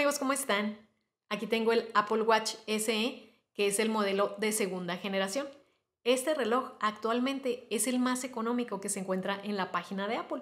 amigos, ¿cómo están? Aquí tengo el Apple Watch SE, que es el modelo de segunda generación. Este reloj actualmente es el más económico que se encuentra en la página de Apple.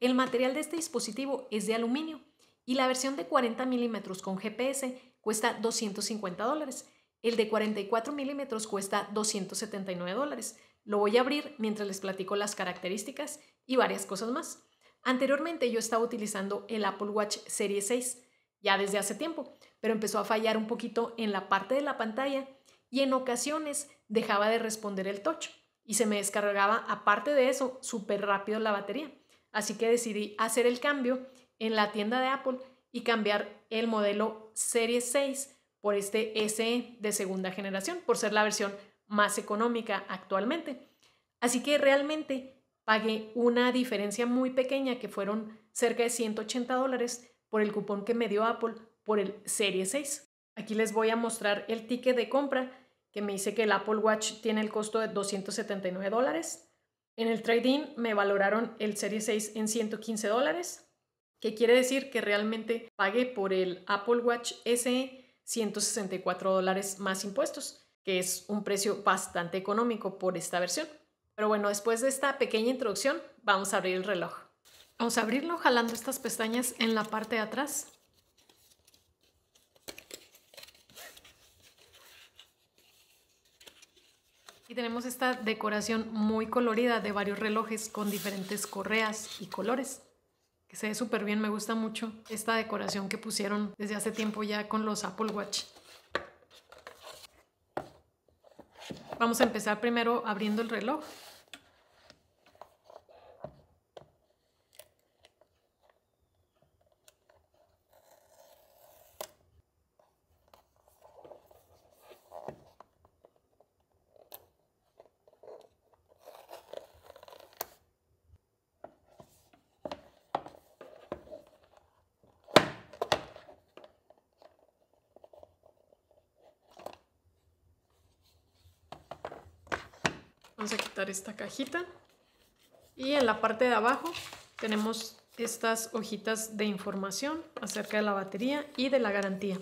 El material de este dispositivo es de aluminio y la versión de 40 milímetros con GPS cuesta 250 dólares. El de 44 milímetros cuesta 279 dólares. Lo voy a abrir mientras les platico las características y varias cosas más. Anteriormente yo estaba utilizando el Apple Watch Serie 6 ya desde hace tiempo, pero empezó a fallar un poquito en la parte de la pantalla y en ocasiones dejaba de responder el touch y se me descargaba, aparte de eso, súper rápido la batería. Así que decidí hacer el cambio en la tienda de Apple y cambiar el modelo Serie 6 por este SE de segunda generación, por ser la versión más económica actualmente. Así que realmente pagué una diferencia muy pequeña que fueron cerca de 180 dólares por el cupón que me dio Apple por el Serie 6. Aquí les voy a mostrar el ticket de compra que me dice que el Apple Watch tiene el costo de 279 dólares. En el trade-in me valoraron el Serie 6 en 115 dólares, que quiere decir que realmente pagué por el Apple Watch e SE 164 dólares más impuestos, que es un precio bastante económico por esta versión. Pero bueno, después de esta pequeña introducción, vamos a abrir el reloj. Vamos a abrirlo jalando estas pestañas en la parte de atrás. Y tenemos esta decoración muy colorida de varios relojes con diferentes correas y colores. Que se ve súper bien, me gusta mucho esta decoración que pusieron desde hace tiempo ya con los Apple Watch. Vamos a empezar primero abriendo el reloj. a quitar esta cajita. Y en la parte de abajo tenemos estas hojitas de información acerca de la batería y de la garantía.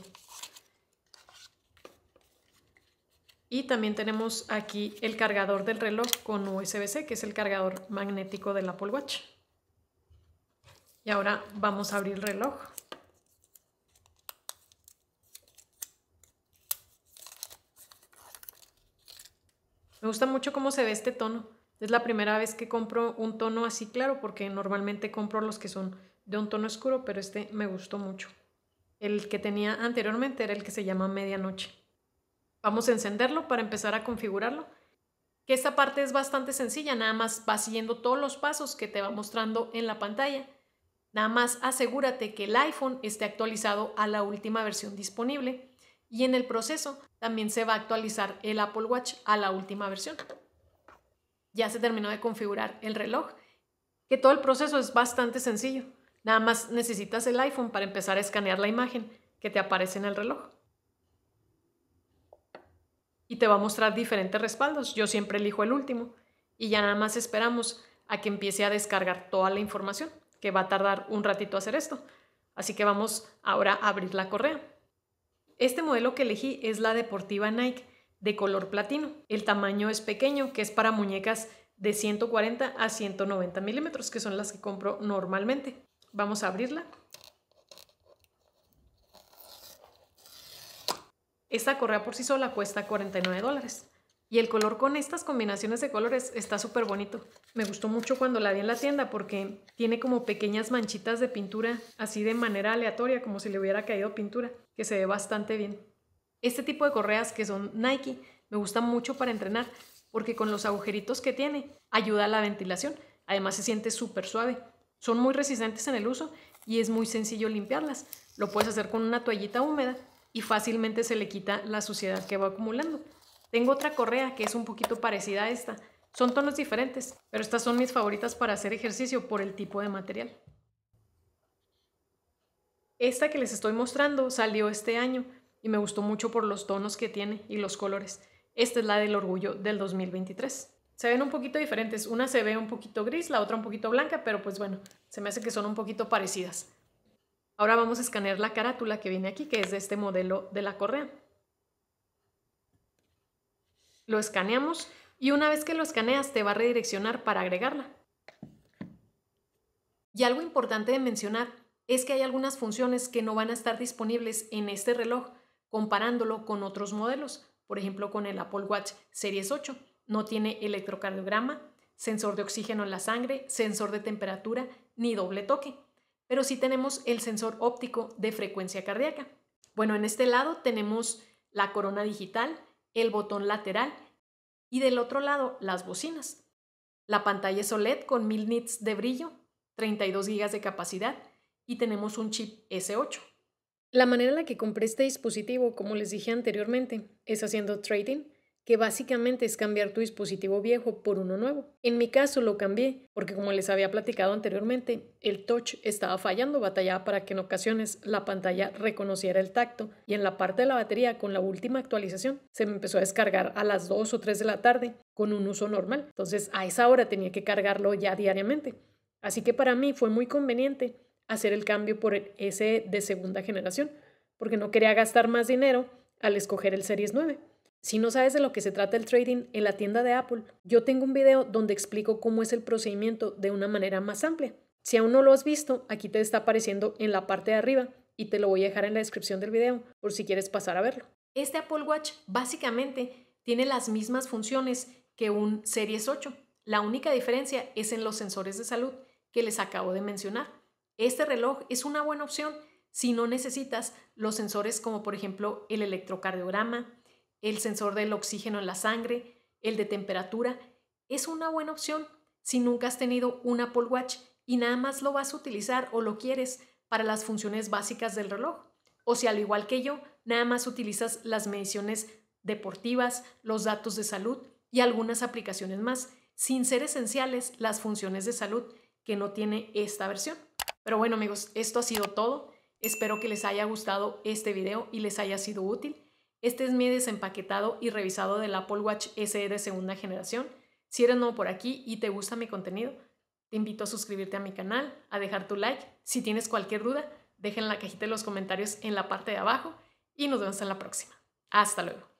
Y también tenemos aquí el cargador del reloj con USB-C, que es el cargador magnético la Apple Watch. Y ahora vamos a abrir el reloj. Me gusta mucho cómo se ve este tono. Es la primera vez que compro un tono así claro porque normalmente compro los que son de un tono oscuro, pero este me gustó mucho. El que tenía anteriormente era el que se llama medianoche. Vamos a encenderlo para empezar a configurarlo. Que esta parte es bastante sencilla, nada más va siguiendo todos los pasos que te va mostrando en la pantalla. Nada más asegúrate que el iPhone esté actualizado a la última versión disponible y en el proceso también se va a actualizar el Apple Watch a la última versión. Ya se terminó de configurar el reloj, que todo el proceso es bastante sencillo. Nada más necesitas el iPhone para empezar a escanear la imagen que te aparece en el reloj. Y te va a mostrar diferentes respaldos. Yo siempre elijo el último y ya nada más esperamos a que empiece a descargar toda la información, que va a tardar un ratito hacer esto. Así que vamos ahora a abrir la correa. Este modelo que elegí es la deportiva Nike de color platino. El tamaño es pequeño, que es para muñecas de 140 a 190 milímetros, que son las que compro normalmente. Vamos a abrirla. Esta correa por sí sola cuesta 49 dólares. Y el color con estas combinaciones de colores está súper bonito. Me gustó mucho cuando la vi en la tienda porque tiene como pequeñas manchitas de pintura, así de manera aleatoria, como si le hubiera caído pintura que se ve bastante bien. Este tipo de correas que son Nike me gusta mucho para entrenar porque con los agujeritos que tiene ayuda a la ventilación. Además se siente súper suave. Son muy resistentes en el uso y es muy sencillo limpiarlas. Lo puedes hacer con una toallita húmeda y fácilmente se le quita la suciedad que va acumulando. Tengo otra correa que es un poquito parecida a esta. Son tonos diferentes, pero estas son mis favoritas para hacer ejercicio por el tipo de material. Esta que les estoy mostrando salió este año y me gustó mucho por los tonos que tiene y los colores. Esta es la del orgullo del 2023. Se ven un poquito diferentes. Una se ve un poquito gris, la otra un poquito blanca, pero pues bueno, se me hace que son un poquito parecidas. Ahora vamos a escanear la carátula que viene aquí, que es de este modelo de la correa. Lo escaneamos y una vez que lo escaneas te va a redireccionar para agregarla. Y algo importante de mencionar es que hay algunas funciones que no van a estar disponibles en este reloj comparándolo con otros modelos, por ejemplo con el Apple Watch Series 8. No tiene electrocardiograma, sensor de oxígeno en la sangre, sensor de temperatura ni doble toque, pero sí tenemos el sensor óptico de frecuencia cardíaca. Bueno, en este lado tenemos la corona digital, el botón lateral y del otro lado las bocinas. La pantalla es e con 1000 nits de brillo, 32 GB de capacidad y tenemos un chip S8. La manera en la que compré este dispositivo, como les dije anteriormente, es haciendo trading, que básicamente es cambiar tu dispositivo viejo por uno nuevo. En mi caso lo cambié porque como les había platicado anteriormente, el touch estaba fallando, batallaba para que en ocasiones la pantalla reconociera el tacto y en la parte de la batería con la última actualización se me empezó a descargar a las 2 o 3 de la tarde con un uso normal. Entonces a esa hora tenía que cargarlo ya diariamente. Así que para mí fue muy conveniente hacer el cambio por e-, ese de segunda generación, porque no quería gastar más dinero al escoger el Series 9. Si no sabes de lo que se trata el trading en la tienda de Apple, yo tengo un video donde explico cómo es el procedimiento de una manera más amplia. Si aún no lo has visto, aquí te está apareciendo en la parte de arriba y te lo voy a dejar en la descripción del video por si quieres pasar a verlo. Este Apple Watch básicamente tiene las mismas funciones que un Series 8. La única diferencia es en los sensores de salud que les acabo de mencionar este reloj es una buena opción si no necesitas los sensores como por ejemplo el electrocardiograma, el sensor del oxígeno en la sangre, el de temperatura. Es una buena opción si nunca has tenido un Apple Watch y nada más lo vas a utilizar o lo quieres para las funciones básicas del reloj. O si al igual que yo, nada más utilizas las mediciones deportivas, los datos de salud y algunas aplicaciones más, sin ser esenciales las funciones de salud que no tiene esta versión. Pero bueno amigos, esto ha sido todo. Espero que les haya gustado este video y les haya sido útil. Este es mi desempaquetado y revisado del Apple Watch SE de segunda generación. Si eres nuevo por aquí y te gusta mi contenido, te invito a suscribirte a mi canal, a dejar tu like. Si tienes cualquier duda, deja en la cajita de los comentarios en la parte de abajo y nos vemos en la próxima. Hasta luego.